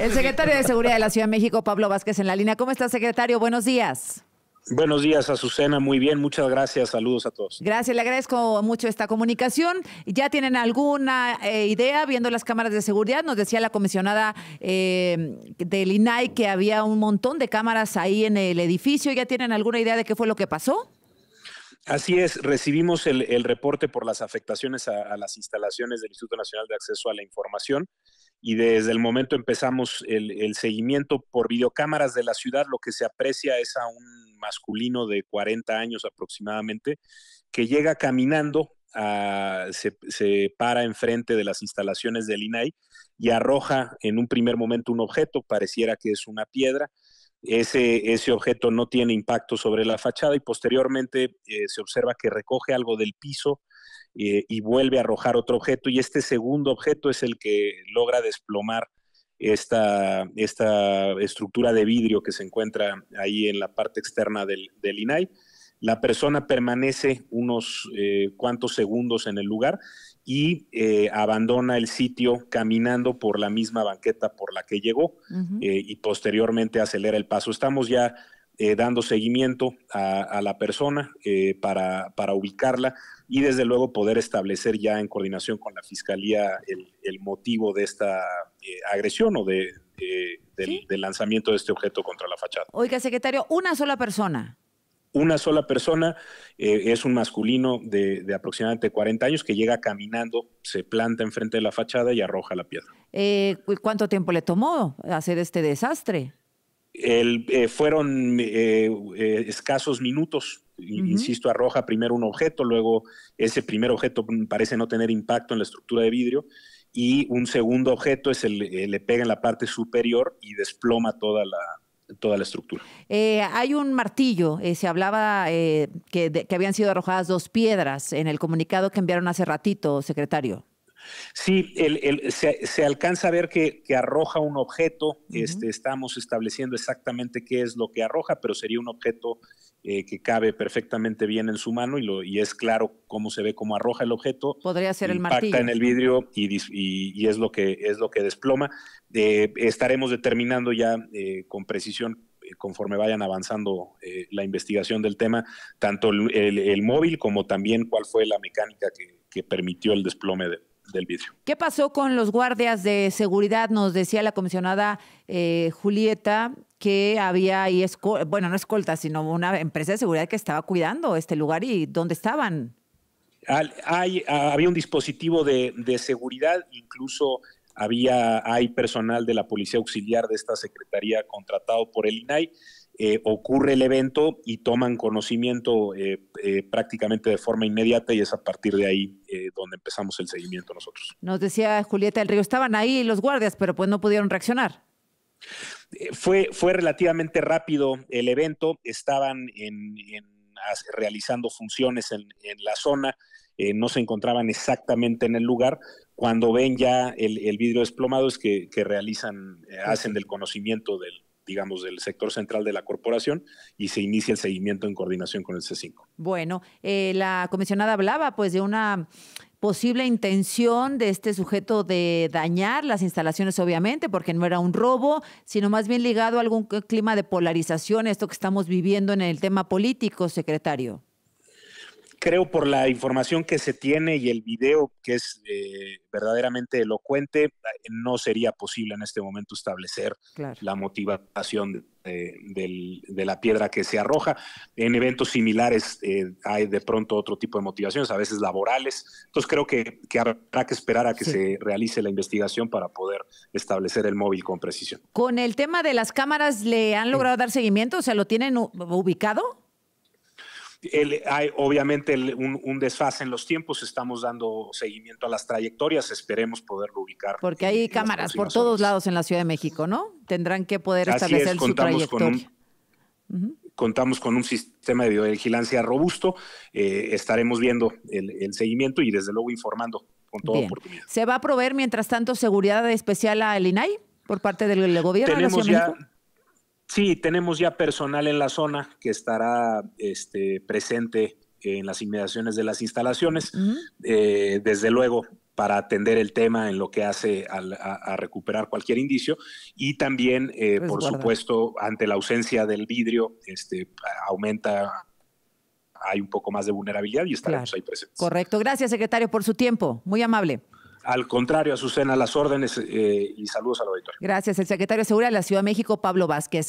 El secretario de Seguridad de la Ciudad de México, Pablo Vázquez, en la línea. ¿Cómo está, secretario? Buenos días. Buenos días, Azucena. Muy bien, muchas gracias. Saludos a todos. Gracias, le agradezco mucho esta comunicación. ¿Ya tienen alguna eh, idea viendo las cámaras de seguridad? Nos decía la comisionada eh, del INAI que había un montón de cámaras ahí en el edificio. ¿Ya tienen alguna idea de qué fue lo que pasó? Así es, recibimos el, reporte por las afectaciones a, las instalaciones del Instituto Nacional de Acceso a la Información y desde el momento empezamos el, seguimiento por videocámaras de la ciudad. Lo que se aprecia es a un masculino de 40 años aproximadamente que llega caminando, ah, se, para enfrente de las instalaciones del INAI y arroja en un primer momento un objeto, pareciera que es una piedra. Ese, objeto no tiene impacto sobre la fachada y posteriormente eh, se observa que recoge algo del piso, eh, y vuelve a arrojar otro objeto y este segundo objeto es el que logra desplomar esta, esta estructura de vidrio que se encuentra ahí en la parte externa del, INAI. La persona permanece unos eh, cuantos segundos en el lugar y eh, abandona el sitio caminando por la misma banqueta por la que llegó y posteriormente acelera el paso. Estamos ya eh, dando seguimiento a, la persona eh, para, ubicarla y desde luego poder establecer ya en coordinación con la Fiscalía el, motivo de esta eh, agresión o de, del, lanzamiento de este objeto contra la fachada. Oiga, secretario, una sola persona. Una sola persona es un masculino de, de, aproximadamente 40 años que llega caminando, se planta enfrente de la fachada y arroja la piedra. ¿Cuánto tiempo le tomó hacer este desastre? El, eh, fueron eh, eh, escasos minutos. Insisto, arroja primero un objeto, luego ese primer objeto parece no tener impacto en la estructura de vidrio y un segundo objeto es el, le pega en la parte superior y desploma toda la, toda la estructura. hay un martillo, se hablaba que, que habían sido arrojadas dos piedras en el comunicado que enviaron hace ratito, secretario. Sí, se, alcanza a ver que, arroja un objeto, este, estamos estableciendo exactamente qué es lo que arroja, pero sería un objeto eh, que cabe perfectamente bien en su mano y, es claro cómo se ve cómo arroja el objeto. Podría ser el martillo. Impacta en el vidrio y, es, lo que, es lo que desploma. Eh, estaremos determinando ya eh, con precisión conforme vayan avanzando la investigación del tema, tanto el, móvil como también cuál fue la mecánica que, que permitió el desplome de, del vidrio. ¿Qué pasó con los guardias de seguridad? Nos decía la comisionada eh, Julieta que había ahí, bueno, no escolta, sino una empresa de seguridad que estaba cuidando este lugar y dónde estaban. hay, había un dispositivo de, seguridad, incluso había, hay personal de la Policía Auxiliar de esta Secretaría contratado por el INAI eh, ocurre el evento y toman conocimiento eh, eh, prácticamente de forma inmediata y es a partir de ahí donde empezamos el seguimiento nosotros. Nos decía Julieta del Río, estaban ahí los guardias, pero pues no pudieron reaccionar. Fue, fue relativamente rápido el evento, estaban realizando funciones en, la zona, no se encontraban exactamente en el lugar, cuando ven ya el, vidrio desplomado es que, que realizan, hacen del conocimiento del, digamos, del sector central de la corporación y se inicia el seguimiento en coordinación con el C5. Bueno, eh, la comisionada hablaba pues de una posible intención de este sujeto de dañar las instalaciones, obviamente, porque no era un robo, sino más bien ligado a algún clima de polarización, esto que estamos viviendo en el tema político, secretario creo por la información que se tiene y el video que es eh, verdaderamente elocuente, no sería posible en este momento establecer la motivación de, la piedra que se arroja. En eventos similares eh, hay de pronto otro tipo de motivaciones, a veces laborales. Entonces creo que, habrá que esperar a que se realice la investigación para poder establecer el móvil con precisión. ¿Con el tema de las cámaras le han logrado dar seguimiento? O sea, lo tienen ubicado? hay obviamente un, desfase en los tiempos, estamos dando seguimiento a las trayectorias, esperemos poderlo ubicar. Porque hay cámaras por todos lados en la Ciudad de México, ¿no? Tendrán que poder establecer su trayectoria. Con un, Contamos con un sistema de vigilancia robusto, eh, estaremos viendo el, seguimiento y desde luego informando con toda oportunidad. ¿Se va a proveer mientras tanto seguridad especial al INAI por parte del, gobierno? Tenemos ya, Sí, tenemos ya personal en la zona que estará este, presente en las inmediaciones de las instalaciones, eh, desde luego para atender el tema en lo que hace a, recuperar cualquier indicio y también, eh, por supuesto, ante la ausencia del vidrio, este, aumenta, hay un poco más de vulnerabilidad y estaremos ahí presentes. Correcto, gracias secretario por su tiempo, muy amable. Al contrario, Azucena, las órdenes eh, y saludos al auditorio. Gracias, el secretario de Seguridad de la Ciudad de México, Pablo Vázquez.